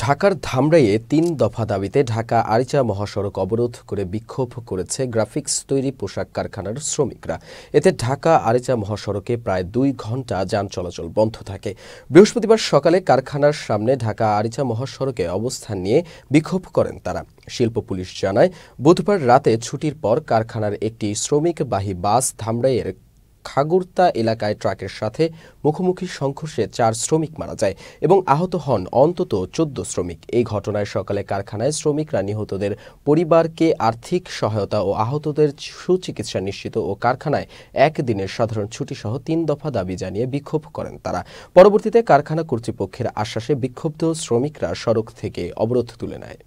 ঢাকার ধামরাইয়ে তিন দফা দাবিতে ঢাকা আরিচা মহাসড়ক অবরোধ করে বিক্ষোভ করেছে গ্রাফিক্স তৈরি পোশাক কারখানার শ্রমিকরা এতে ঢাকা আরিচা মহাসড়কে প্রায় দুই ঘন্টা যান চলাচল বন্ধ থাকে বৃহস্পতিবার সকালে কারখানার সামনে ঢাকা আরিচা মহাসড়কে অবস্থান নিয়ে বিক্ষোভ করেন তারা শিল্প পুলিশ জানায় বুধবার রাতে ছুটির পর কারখানার একটি শ্রমিকবাহী বাস ধামরাইয়ের খাগুরতা এলাকায় ট্রাকের সাথে মুখোমুখি সংঘর্ষে চার শ্রমিক মারা যায় এবং আহত হন অন্তত চোদ্দ শ্রমিক এই ঘটনায় সকালে কারখানায় শ্রমিকরা নিহতদের পরিবারকে আর্থিক সহায়তা ও আহতদের সুচিকিৎসা নিশ্চিত ও কারখানায় একদিনের সাধারণ ছুটি সহ তিন দফা দাবি জানিয়ে বিক্ষোভ করেন তারা পরবর্তীতে কারখানা কর্তৃপক্ষের আশ্বাসে বিক্ষুব্ধ শ্রমিকরা সড়ক থেকে অবরোধ তুলে নেয়